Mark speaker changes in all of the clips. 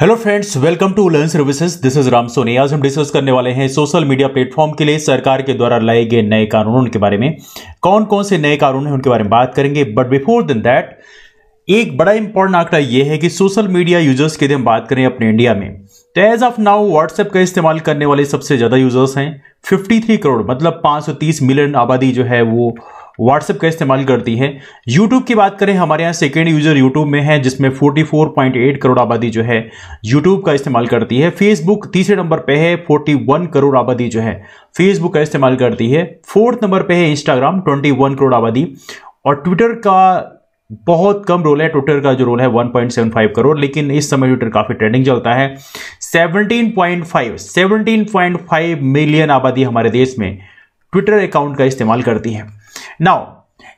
Speaker 1: hello friends welcome to learn services this is Ram Soni आज हम discuss करने वाले हैं सोशल मीडिया प्लेटफॉर्म के लिए सरकार के द्वारा लाए गए नए कानूनों के बारे में कौन कौन से नए कानून हैं उनके बारे में बात करेंगे बट बिफोर दिन दैट एक बड़ा इंपॉर्टेंट आंकड़ा यह है कि सोशल मीडिया यूजर्स की हम बात करें अपने इंडिया में तो एज ऑफ नाउ व्हाट्सएप का इस्तेमाल करने वाले सबसे ज़्यादा यूजर्स हैं 53 करोड़ मतलब 530 मिलियन आबादी जो है वो व्हाट्सएप का इस्तेमाल करती है यूट्यूब की बात करें हमारे यहाँ सेकेंड यूजर यूट्यूब में है जिसमें 44.8 करोड़ आबादी जो है यूट्यूब का इस्तेमाल करती है फेसबुक तीसरे नंबर पे है 41 करोड़ आबादी जो है फेसबुक का इस्तेमाल करती है फोर्थ नंबर पे है इंस्टाग्राम 21 करोड़ आबादी और ट्विटर का बहुत कम रोल है ट्विटर का जो रोल है 1.75 करोड़ लेकिन इस समय ट्विटर काफ़ी ट्रेंडिंग चलता है 17.5 17.5 मिलियन आबादी हमारे देश में ट्विटर अकाउंट का इस्तेमाल करती है नाउ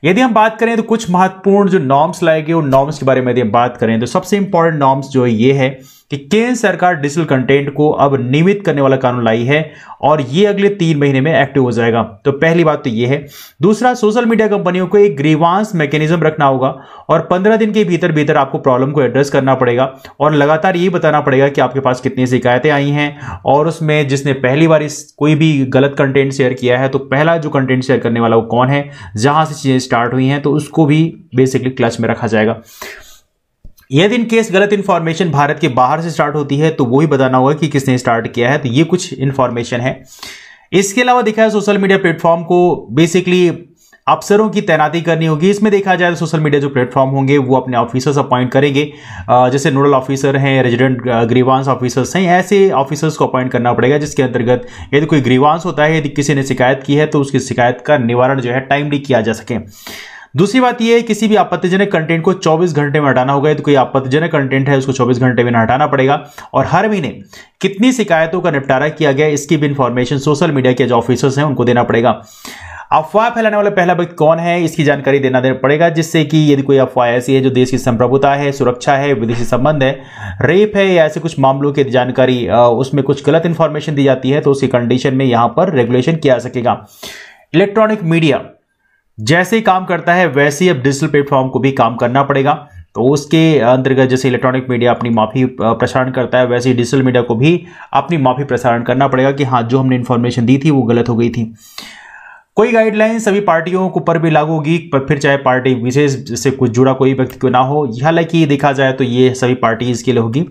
Speaker 1: यदि हम बात करें तो कुछ महत्वपूर्ण जो नॉर्म्स लाए गए उन नॉर्म्स के बारे में यदि हम बात करें तो सबसे इंपॉर्टेंट नॉर्म्स जो है ये है कि केंद्र सरकार डिजिटल कंटेंट को अब नियमित करने वाला कानून लाई है और ये अगले तीन महीने में एक्टिव हो जाएगा तो पहली बात तो ये है दूसरा सोशल मीडिया कंपनियों को एक ग्रीवांस मैकेनिज्म रखना होगा और पंद्रह दिन के भीतर भीतर आपको प्रॉब्लम को एड्रेस करना पड़ेगा और लगातार ये बताना पड़ेगा कि आपके पास कितनी शिकायतें आई हैं और उसमें जिसने पहली बार इस कोई भी गलत कंटेंट शेयर किया है तो पहला जो कंटेंट शेयर करने वाला वो कौन है जहां से चीज़ें स्टार्ट हुई हैं तो उसको भी बेसिकली क्लच में रखा जाएगा यदि इन केस गलत इन्फॉर्मेशन भारत के बाहर से स्टार्ट होती है तो वो ही बताना होगा कि किसने स्टार्ट किया है तो ये कुछ इन्फॉर्मेशन है इसके अलावा देखा है सोशल मीडिया प्लेटफॉर्म को बेसिकली अफसरों की तैनाती करनी होगी इसमें देखा जाए तो सोशल मीडिया जो प्लेटफॉर्म होंगे वो अपने ऑफिसर्स अपॉइंट करेंगे जैसे नोडल ऑफिसर हैं रेजिडेंट ग्रीवांस ऑफिसर्स हैं ऐसे ऑफिसर्स को अपॉइंट करना पड़ेगा जिसके अंतर्गत यदि कोई ग्रीवांस होता है यदि किसी ने शिकायत की है तो उसकी शिकायत का निवारण जो है टाइमली किया जा सके दूसरी बात यह है किसी भी आपत्तिजनक कंटेंट को 24 घंटे में हटाना होगा यदि तो कोई आपत्तिजनक कंटेंट है उसको 24 घंटे में हटाना पड़ेगा और हर महीने कितनी शिकायतों का निपटारा किया गया इसकी भी इंफॉर्मेशन सोशल मीडिया के जो ऑफिसर्स हैं उनको देना पड़ेगा अफवाह फैलाने वाला पहला व्यक्ति कौन है इसकी जानकारी देना देना पड़ेगा जिससे कि यदि कोई अफवाह ऐसी है जो देश की संप्रभुता है सुरक्षा है विदेशी संबंध है रेप है या ऐसे कुछ मामलों की जानकारी उसमें कुछ गलत इन्फॉर्मेशन दी जाती है तो उसी कंडीशन में यहाँ पर रेगुलेशन किया जा सकेगा इलेक्ट्रॉनिक मीडिया जैसे ही काम करता है वैसे ही अब डिजिटल प्लेटफॉर्म को भी काम करना पड़ेगा तो उसके अंतर्गत जैसे इलेक्ट्रॉनिक मीडिया अपनी माफी प्रसारण करता है वैसे ही डिजिटल मीडिया को भी अपनी माफी प्रसारण करना पड़ेगा कि हाँ जो हमने इन्फॉर्मेशन दी थी वो गलत हो गई थी कोई गाइडलाइन सभी पार्टियों के ऊपर भी लागू होगी पर फिर चाहे पार्टी विशेष से कुछ जुड़ा कोई व्यक्ति क्यों ना हो हालांकि देखा जाए तो ये सभी पार्टीज के लिए होगी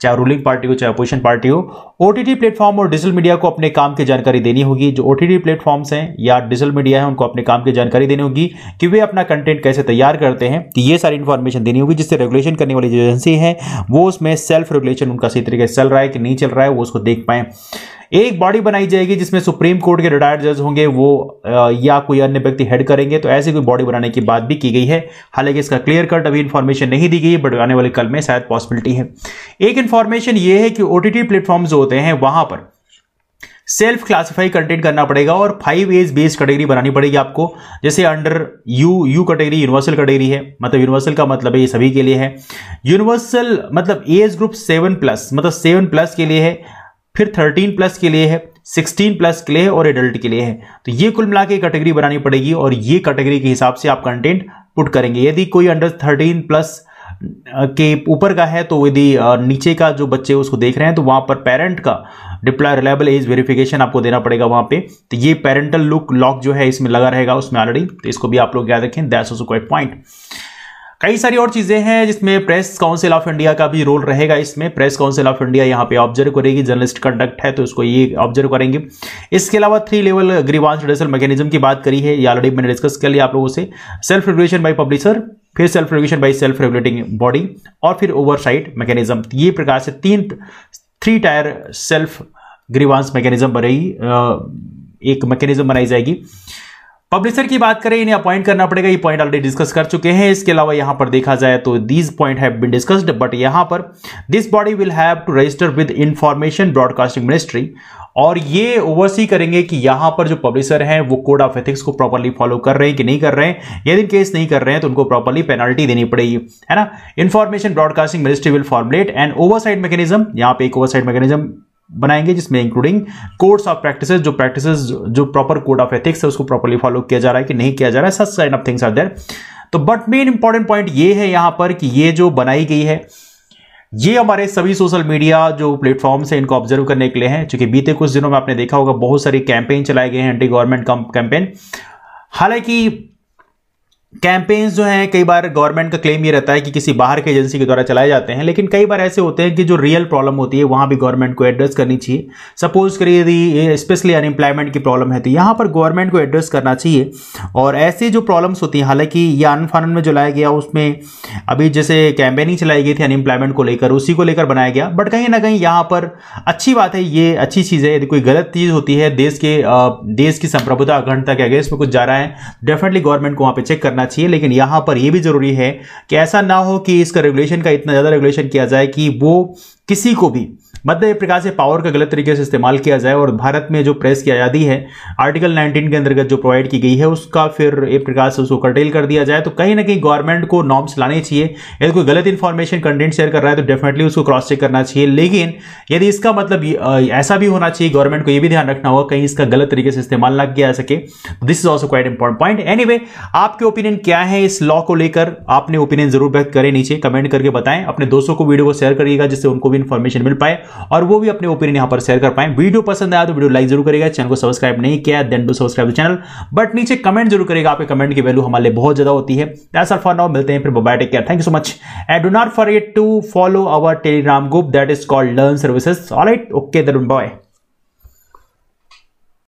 Speaker 1: चाहे रूलिंग पार्टी हो चाहे अपोजिशन पार्टी हो ओ टी प्लेटफॉर्म और डिजिटल मीडिया को अपने काम की जानकारी देनी होगी जो ओ प्लेटफॉर्म्स हैं या डिजिटल मीडिया है उनको अपने काम की जानकारी देनी होगी कि वे अपना कंटेंट कैसे तैयार करते हैं तो ये सारी इन्फॉर्मेशन देनी होगी जिससे रेगुलेशन करने वाली जो एजेंसी है वो उसमें सेल्फ रेगुलेशन उनका सही तरीके से चल रहा है कि नहीं चल रहा है वो उसको देख पाएँ एक बॉडी बनाई जाएगी जिसमें सुप्रीम कोर्ट के रिटायर्ड जज होंगे वो या कोई अन्य व्यक्ति हेड करेंगे तो ऐसी कोई बॉडी बनाने की बात भी की गई है हालांकि इसका क्लियर कट अभी इन्फॉर्मेशन नहीं दी गई बट आने वाले कल में शायद पॉसिबिलिटी है एक इन्फॉर्मेशन ये है कि ओ टी प्लेटफॉर्म जो होते हैं वहां पर सेल्फ क्लासिफाई कंटेंट करना पड़ेगा और फाइव एज बेस्ड कैटेगरी बनानी पड़ेगी आपको जैसे under U U category universal category है मतलब यूनिवर्सल का मतलब है ये सभी के लिए है यूनिवर्सल मतलब एज ग्रुप सेवन प्लस मतलब सेवन प्लस के लिए है फिर थर्टीन प्लस के लिए है सिक्सटीन प्लस के लिए है और एडल्ट के लिए है तो ये कुल मिला के कैटेगरी बनानी पड़ेगी और ये कैटेगरी के हिसाब से आप कंटेंट पुट करेंगे यदि कोई अंडर थर्टीन प्लस के ऊपर का है तो यदि नीचे का जो बच्चे उसको देख रहे हैं तो वहां पर पेरेंट का डिप्लाई रिलायबल एज वेरिफिकेशन आपको देना पड़ेगा वहां पे तो ये पेरेंटल लुक लॉक जो है इसमें लगा रहेगा उसमें ऑलरेडी तो इसको भी आप लोग याद रखें दैट्स ऑल्सो क्वाइट पॉइंट कई सारी और चीज़ें हैं जिसमें प्रेस काउंसिल ऑफ इंडिया का भी रोल रहेगा इसमें प्रेस काउंसिल ऑफ इंडिया यहाँ पे ऑब्जर्व करेगी जर्नलिस्ट कंडक्ट है तो इसको ये ऑब्जर्व करेंगे इसके अलावा three level grievance redressal mechanism की बात करी है ये ऑलरेडी मैंने डिस्कस कर लिया आप लोगों से सेल्फ रेगुलेशन बाई पब्लिशर फिर self regulation by self regulating body और फिर ओवरसाइट मैकेनिज्म ये प्रकार से तीन three tier self grievance mechanism बनेगी एक मैकेनिज्म बनाई जाएगी पब्लिशर की बात करें इन्हें अपॉइंट करना पड़ेगा ये पॉइंट ऑलरेडी डिस्कस कर चुके हैं इसके अलावा यहां पर देखा जाए तो these point have been discussed but यहां पर this body will have to register with information broadcasting ministry और ये ओवरसी करेंगे कि यहां पर जो पब्लिशर हैं वो कोड ऑफ एथिक्स को प्रॉपरली फॉलो कर रहे हैं कि नहीं कर रहे हैं यदि केस नहीं कर रहे हैं तो उनको प्रॉपरली पेनल्टी देनी पड़ेगी है ना information broadcasting ministry will formulate and oversight mechanism यहां पे एक ओवरसाइड मैकेनिज्म बनाएंगे जिसमें इंक्लूडिंग कोड्स ऑफ प्रैक्टिस जो प्रैक्टिस जो प्रॉपर कोड ऑफ एथिक्स है उसको प्रॉपरली फॉलो किया जा रहा है कि नहीं किया जा रहा है such kind of things are there तो बट मेन इंपॉर्टेंट पॉइंट ये है यहां पर कि ये जो बनाई गई है ये हमारे सभी सोशल मीडिया जो प्लेटफॉर्म्स हैं इनको ऑब्जर्व करने के लिए हैं क्योंकि बीते कुछ दिनों में आपने देखा होगा बहुत सारी कैंपेन चलाए गए हैं एंटी गवर्नमेंट कैंपेन हालांकि कैंपेन्स जो हैं कई बार गवर्नमेंट का क्लेम ये रहता है कि किसी बाहर के एजेंसी के द्वारा चलाए जाते हैं लेकिन कई बार ऐसे होते हैं कि जो रियल प्रॉब्लम होती है वहाँ भी गवर्नमेंट को एड्रेस करनी चाहिए सपोज करिए यदि स्पेशली अनएम्प्लॉयमेंट की प्रॉब्लम है तो यहाँ पर गवर्नमेंट को एड्रेस करना चाहिए और ऐसी जो प्रॉब्लम्स होती हैं हालांकि ये अनफानन में जो लाया गया उसमें अभी जैसे कैंपेनिंग चलाई गई थी अनएम्प्लॉयमेंट को लेकर उसी को लेकर बनाया गया बट कहीं ना कहीं यहाँ पर अच्छी बात है ये अच्छी चीज़ है यदि कोई गलत चीज़ होती है देश के देश की संप्रभुता अखंडता के अगेंस्ट में कुछ जा रहा है डेफिनेटली गवर्नमेंट को वहाँ पर चेक करना करना चाहिए लेकिन यहाँ पर यह भी ज़रूरी है कि ऐसा ना हो कि इसका रेगुलेशन का इतना ज़्यादा रेगुलेशन किया जाए कि वो किसी को भी मध्य अफ्रीका प्रकार से पावर का गलत तरीके से इस्तेमाल किया जाए और भारत में जो प्रेस की आज़ादी है आर्टिकल 19 के अंतर्गत जो प्रोवाइड की गई है उसका फिर एक प्रकार से उसको कंटेल कर दिया जाए तो कहीं ना कहीं गवर्नमेंट को नॉर्म्स लाने चाहिए यदि कोई गलत इन्फॉर्मेशन कंटेंट शेयर कर रहा है तो डेफिनेटली उसको क्रॉस चेक करना चाहिए लेकिन यदि इसका मतलब ऐसा भी होना चाहिए गवर्नमेंट को यह भी ध्यान रखना होगा कहीं इसका गलत तरीके से इस्तेमाल ना किया जा सके this is also quite important point any आपके ओपिनियन क्या है इस लॉ को लेकर आपने ओपिनियन जरूर व्यक्त करें नीचे कमेंट करके बताएं अपने दोस्तों को वीडियो को शेयर करिएगा जिससे उनको भी इन्फॉर्मेशन मिल पाए और वो भी अपने ओपिनियन यहाँ पर शेयर कर पाए वीडियो पसंद आया तो वीडियो लाइक जरूर करेगा चैनल को सब्सक्राइब नहीं किया then do subscribe the channel but नीचे कमेंट जरूर करेगा आपके कमेंट की वैल्यू हमारे लिए बहुत ज्यादा होती है ऐसा फॉर नाउ मिलते हैं फिर bye take care thank you so much and do not forget to follow our Telegram group that is called learn services all right okay दरुण बॉय